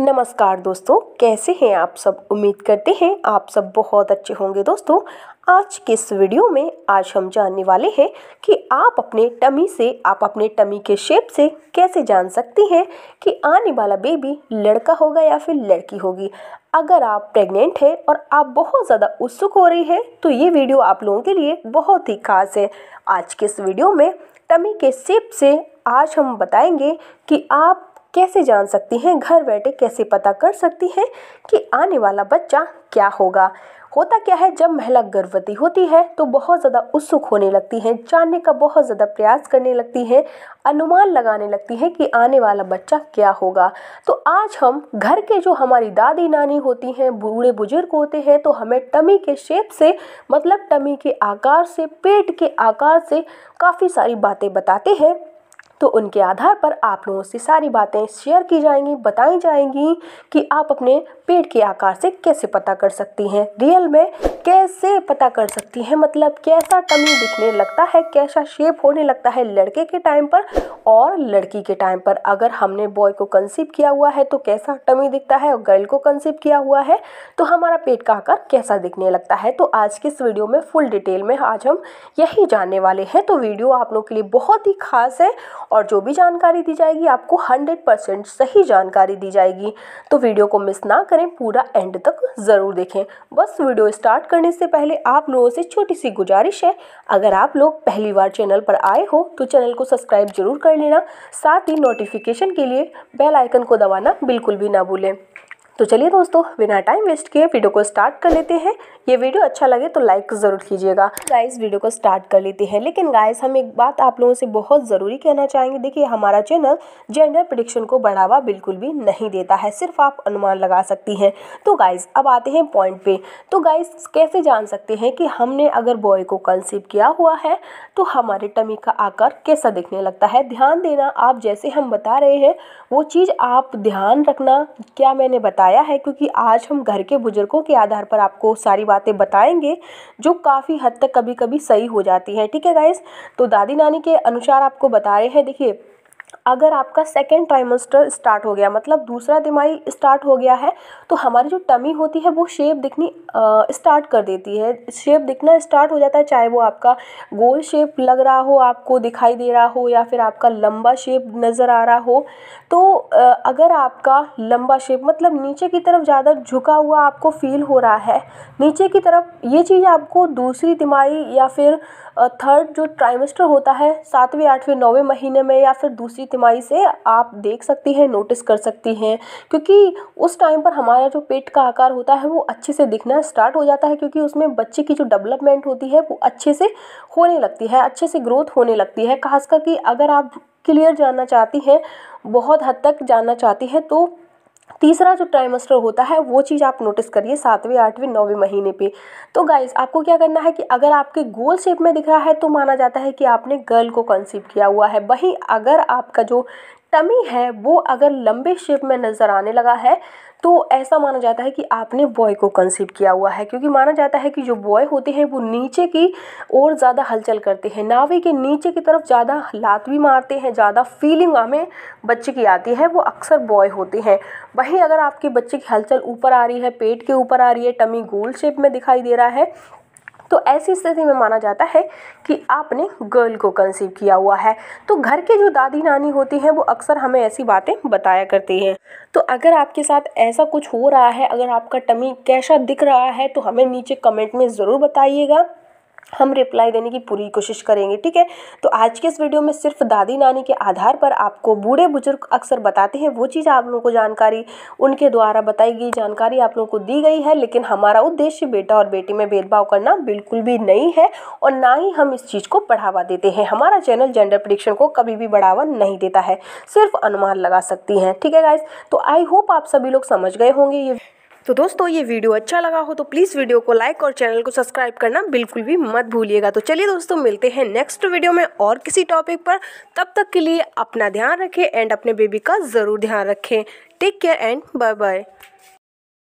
नमस्कार दोस्तों कैसे हैं आप सब उम्मीद करते हैं आप सब बहुत अच्छे होंगे दोस्तों आज के इस वीडियो में आज हम जानने वाले हैं कि आप अपने टमी से आप अपने टमी के शेप से कैसे जान सकती हैं कि आने वाला बेबी लड़का होगा या फिर लड़की होगी अगर आप प्रेग्नेंट हैं और आप बहुत ज़्यादा उत्सुक हो रही हैं तो ये वीडियो आप लोगों के लिए बहुत ही खास है आज के इस वीडियो में टमी के शेप से आज हम बताएंगे कि आप कैसे जान सकती हैं घर बैठे कैसे पता कर सकती हैं कि आने वाला बच्चा क्या होगा होता क्या है जब महिला गर्भवती होती है तो बहुत ज़्यादा उत्सुक होने लगती हैं जानने का बहुत ज़्यादा प्रयास करने लगती हैं अनुमान लगाने लगती हैं कि आने वाला बच्चा क्या होगा तो आज हम घर के जो हमारी दादी नानी होती हैं बूढ़े बुजुर्ग होते हैं तो हमें टमी के शेप से मतलब टमी के आकार से पेट के आकार से काफ़ी सारी बातें बताते हैं तो उनके आधार पर आप लोगों से सारी बातें शेयर की जाएंगी बताई जाएंगी कि आप अपने पेड़ के आकार से कैसे पता कर सकती हैं रियल में कैसे पता कर सकती हैं मतलब कैसा टमी दिखने लगता है कैसा शेप होने लगता है लड़के के टाइम पर और लड़की के टाइम पर अगर हमने बॉय को कंसीव किया हुआ है तो कैसा टमी दिखता है और गर्ल को कंसीव किया हुआ है तो हमारा पेट का आकार कैसा दिखने लगता है तो आज के इस वीडियो में फुल डिटेल में आज हम यही जानने वाले हैं तो वीडियो आप लोग के लिए बहुत ही खास है और जो भी जानकारी दी जाएगी आपको हंड्रेड सही जानकारी दी जाएगी तो वीडियो को मिस ना करें पूरा एंड तक ज़रूर देखें बस वीडियो स्टार्ट करने से पहले आप लोगों से छोटी सी गुजारिश है अगर आप लोग पहली बार चैनल पर आए हो तो चैनल को सब्सक्राइब जरूर कर लेना साथ ही नोटिफिकेशन के लिए बेल आइकन को दबाना बिल्कुल भी ना भूलें तो चलिए दोस्तों बिना टाइम वेस्ट किए वीडियो को स्टार्ट कर लेते हैं ये वीडियो अच्छा लगे तो लाइक ज़रूर कीजिएगा गाइस वीडियो को स्टार्ट कर लेते हैं लेकिन गाइस हम एक बात आप लोगों से बहुत ज़रूरी कहना चाहेंगे देखिए हमारा चैनल जेंडर प्रडिक्शन को बढ़ावा बिल्कुल भी नहीं देता है सिर्फ आप अनुमान लगा सकती हैं तो गाइज़ अब आते हैं पॉइंट पे तो गाइज़ कैसे जान सकते हैं कि हमने अगर बॉय को कंसीव किया हुआ है तो हमारे टमी का आकार कैसा दिखने लगता है ध्यान देना आप जैसे हम बता रहे हैं वो चीज़ आप ध्यान रखना क्या मैंने बताया लगाया है क्योंकि आज हम घर के बुजुर्गों के आधार पर आपको सारी बातें बताएंगे जो काफ़ी हद तक कभी कभी सही हो जाती हैं ठीक है गाइस तो दादी नानी के अनुसार आपको बता रहे हैं देखिए अगर आपका सेकेंड ट्राइमेस्टर स्टार्ट हो गया मतलब दूसरा तिमाही स्टार्ट हो गया है तो हमारी जो टमी होती है वो शेप दिखनी स्टार्ट कर देती है शेप दिखना स्टार्ट हो जाता है चाहे वो आपका गोल शेप लग रहा हो आपको दिखाई दे रहा हो या फिर आपका लंबा शेप नज़र आ रहा हो तो अगर आपका लंबा शेप मतलब नीचे की तरफ ज़्यादा झुका हुआ आपको फील हो रहा है नीचे की तरफ ये चीज़ आपको दूसरी तिमाही या फिर थर्ड जो ट्राइमेस्टर होता है सातवें आठवें नौवें महीने में या फिर दूसरी तिमाही से आप देख सकती हैं नोटिस कर सकती हैं क्योंकि उस टाइम पर हमारा जो पेट का आकार होता है वो अच्छे से दिखना स्टार्ट हो जाता है क्योंकि उसमें बच्चे की जो डेवलपमेंट होती है वो अच्छे से होने लगती है अच्छे से ग्रोथ होने लगती है खासकर कि अगर आप क्लियर जानना चाहती हैं बहुत हद तक जानना चाहती हैं तो तीसरा जो ट्राइमेस्टर होता है वो चीज़ आप नोटिस करिए सातवें आठवें नौवें महीने पे तो गाइज आपको क्या करना है कि अगर आपके गोल शेप में दिख रहा है तो माना जाता है कि आपने गर्ल को कंसीव किया हुआ है वहीं अगर आपका जो टमी है वो अगर लंबे शेप में नज़र आने लगा है तो ऐसा माना जाता है कि आपने बॉय को कंसीव किया हुआ है क्योंकि माना जाता है कि जो बॉय होते हैं वो नीचे की ओर ज़्यादा हलचल करते हैं नावे के नीचे की तरफ ज़्यादा लात भी मारते हैं ज़्यादा फीलिंग हमें बच्चे की आती है वो अक्सर बॉय होते हैं वहीं अगर आपके बच्चे की हलचल ऊपर आ रही है पेट के ऊपर आ रही है टमी गोल शेप में दिखाई दे रहा है तो ऐसी स्थिति में माना जाता है कि आपने गर्ल को कंसीव किया हुआ है तो घर के जो दादी नानी होती हैं वो अक्सर हमें ऐसी बातें बताया करती हैं तो अगर आपके साथ ऐसा कुछ हो रहा है अगर आपका टमी कैसा दिख रहा है तो हमें नीचे कमेंट में ज़रूर बताइएगा हम रिप्लाई देने की पूरी कोशिश करेंगे ठीक है तो आज के इस वीडियो में सिर्फ दादी नानी के आधार पर आपको बूढ़े बुजुर्ग अक्सर बताते हैं वो चीज़ आप लोगों को जानकारी उनके द्वारा बताई गई जानकारी आप लोगों को दी गई है लेकिन हमारा उद्देश्य बेटा और बेटी में भेदभाव करना बिल्कुल भी नहीं है और ना ही हम इस चीज़ को बढ़ावा देते हैं हमारा चैनल जेंडर प्रडिक्शन को कभी भी बढ़ावा नहीं देता है सिर्फ अनुमान लगा सकती हैं ठीक है गाइज तो आई होप आप सभी लोग समझ गए होंगे ये तो दोस्तों ये वीडियो अच्छा लगा हो तो प्लीज़ वीडियो को लाइक और चैनल को सब्सक्राइब करना बिल्कुल भी मत भूलिएगा तो चलिए दोस्तों मिलते हैं नेक्स्ट वीडियो में और किसी टॉपिक पर तब तक के लिए अपना ध्यान रखें एंड अपने बेबी का ज़रूर ध्यान रखें take care and bye bye